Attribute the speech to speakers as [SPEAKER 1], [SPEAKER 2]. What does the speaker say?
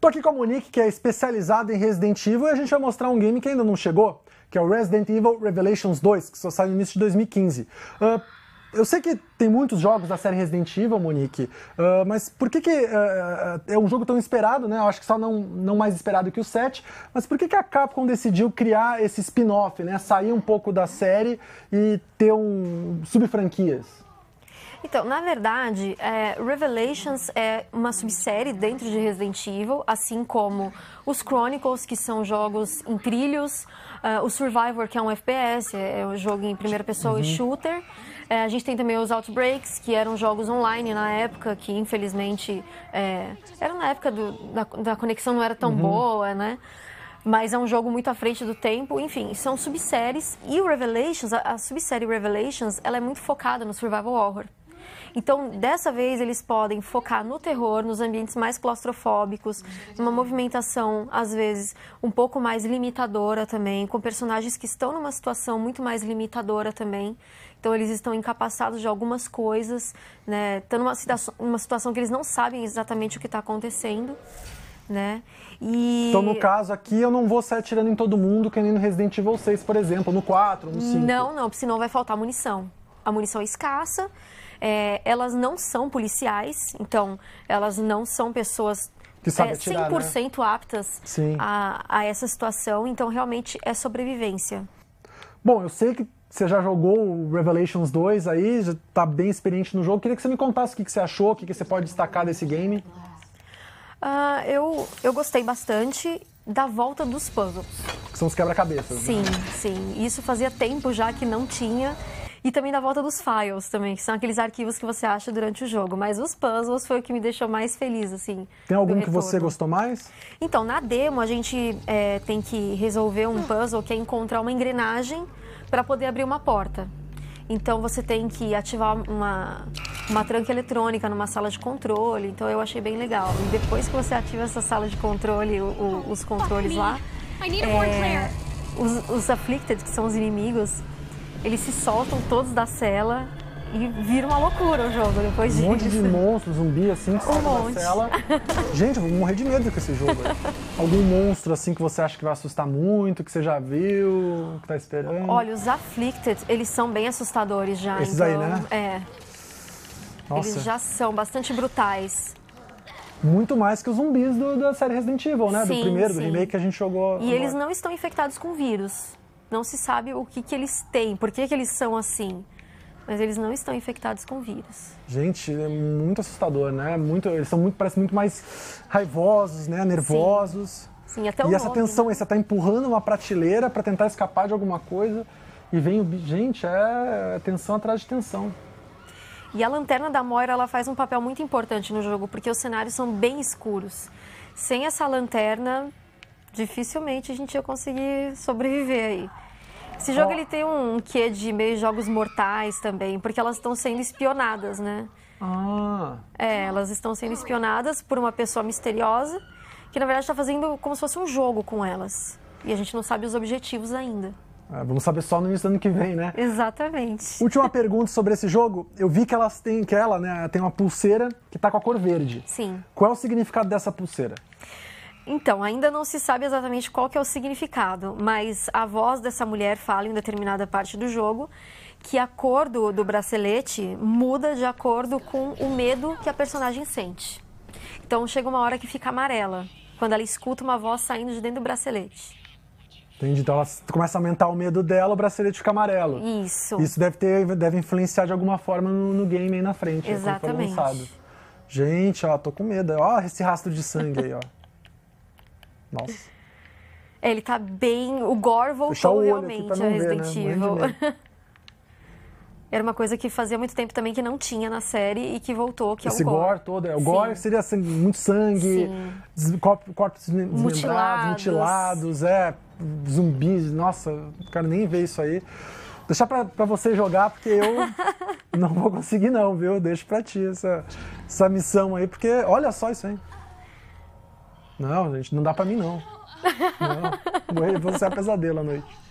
[SPEAKER 1] Tô aqui com a Monique, que é especializada em Resident Evil, e a gente vai mostrar um game que ainda não chegou, que é o Resident Evil Revelations 2, que só sai no início de 2015. Uh, ah, eu sei que tem muitos jogos da série Resident Evil, Monique, uh, mas por que, que uh, é um jogo tão esperado, né? Eu acho que só não, não mais esperado que o 7, mas por que, que a Capcom decidiu criar esse spin-off, né? Sair um pouco da série e ter um sub-franquias?
[SPEAKER 2] Então, na verdade, é, Revelations é uma subsérie dentro de Resident Evil, assim como os Chronicles, que são jogos em trilhos, uh, o Survivor, que é um FPS, é, é um jogo em primeira pessoa uhum. e shooter. É, a gente tem também os Outbreaks, que eram jogos online na época, que infelizmente é, era na época do, da, da, conexão não era tão uhum. boa, né? Mas é um jogo muito à frente do tempo, enfim, são subséries. E o Revelations, a, a subsérie Revelations, ela é muito focada no survival horror. Então, dessa vez, eles podem focar no terror, nos ambientes mais claustrofóbicos, numa movimentação, às vezes, um pouco mais limitadora também, com personagens que estão numa situação muito mais limitadora também. Então, eles estão incapacitados de algumas coisas, né? estão numa situação, situação que eles não sabem exatamente o que está acontecendo. Né? E... Então, no caso
[SPEAKER 1] aqui, eu não vou sair atirando em todo mundo, que nem no Resident Evil 6, por exemplo, no 4, no 5.
[SPEAKER 2] Não, não, senão vai faltar munição a munição é escassa, é, elas não são policiais, então elas não são pessoas que sabe é, atirar, 100% né? aptas a, a, essa situação, então realmente é sobrevivência.
[SPEAKER 1] Bom, eu sei que você já jogou o Revelations 2 aí, já está bem experiente no jogo. Queria que você me contasse o que, que você achou, o que, que você pode destacar desse game.
[SPEAKER 2] Uh, eu, eu gostei bastante da volta dos puzzles.
[SPEAKER 1] Que são os quebra-cabeças. Né? Sim, né?
[SPEAKER 2] sim. Isso fazia tempo já que não tinha. E também da volta dos files também, que são aqueles arquivos que você acha durante o jogo. Mas os puzzles foi o que me deixou mais feliz, assim.
[SPEAKER 1] Tem algum que você gostou mais?
[SPEAKER 2] Então, na demo a gente é, tem que resolver um puzzle que é encontrar uma engrenagem para poder abrir uma porta. Então você tem que ativar uma, uma tranca eletrônica numa sala de controle. Então eu achei bem legal. E depois que você ativa essa sala de controle, o, o, os controles lá, é, os, os afflicted, que são os inimigos, eles se soltam todos da cela e vira uma loucura o jogo depois disso. Um monte de
[SPEAKER 1] monstro, zumbi, assim, que um monte. da cela. Gente, eu vou morrer de medo com esse jogo. Né? Algum monstro, assim, que você acha que vai assustar muito, que você já viu, que tá esperando? Olha,
[SPEAKER 2] os Afflicted, eles são bem assustadores já. Esses então, aí, né? É. Nossa. Eles já são bastante brutais.
[SPEAKER 1] Muito mais que os zumbis do, da série Resident Evil, né? Sim, do primeiro, sim. do remake que a gente jogou. E agora. eles
[SPEAKER 2] não estão infectados com vírus. Não se sabe o que, que eles têm, por que, que eles são assim. Mas eles não estão infectados com vírus.
[SPEAKER 1] Gente, é muito assustador, né? Muito, eles são muito, parecem muito mais raivosos, né? Nervosos.
[SPEAKER 2] Sim, Sim até o E nome, essa
[SPEAKER 1] tensão, né? você está empurrando uma prateleira para tentar escapar de alguma coisa e vem o... Gente, é, é tensão atrás de tensão.
[SPEAKER 2] E a lanterna da Moira ela faz um papel muito importante no jogo, porque os cenários são bem escuros. Sem essa lanterna, dificilmente a gente ia conseguir sobreviver aí. Esse jogo ele tem um quê de meio jogos mortais também, porque elas estão sendo espionadas, né? Ah. É, elas estão sendo espionadas por uma pessoa misteriosa que na verdade está fazendo como se fosse um jogo com elas. E a gente não sabe os objetivos ainda.
[SPEAKER 1] É, vamos saber só no início do ano que vem, né?
[SPEAKER 2] Exatamente.
[SPEAKER 1] Última pergunta sobre esse jogo. Eu vi que elas têm, que ela, né, tem uma pulseira que está com a cor verde. Sim. Qual é o significado dessa pulseira?
[SPEAKER 2] Então, ainda não se sabe exatamente qual que é o significado, mas a voz dessa mulher fala em determinada parte do jogo que a cor do, do bracelete muda de acordo com o medo que a personagem sente. Então chega uma hora que fica amarela, quando ela escuta uma voz saindo de dentro do bracelete.
[SPEAKER 1] Entendi. Então ela começa a aumentar o medo dela, o bracelete fica amarelo. Isso. Isso deve, ter, deve influenciar de alguma forma no, no game aí na frente. Né, exatamente. Gente, ó, tô com medo. Ó, esse rastro de sangue aí, ó. Nossa.
[SPEAKER 2] É, ele tá bem. O gore voltou o realmente a né? Resident é Evil. Era uma coisa que fazia muito tempo também que não tinha na série e que voltou, que Esse é o gore. gore todo,
[SPEAKER 1] é, o Sim. gore seria sangue, muito sangue, corpos, desmembrados, mutilados. mutilados, é, zumbis, nossa, não quero nem ver isso aí. Deixar pra, pra você jogar, porque eu não vou conseguir não, viu? Deixo pra ti essa, essa missão aí, porque olha só isso aí. Não, gente, não dá pra mim não. Não. Vou ser é pesadelo à noite.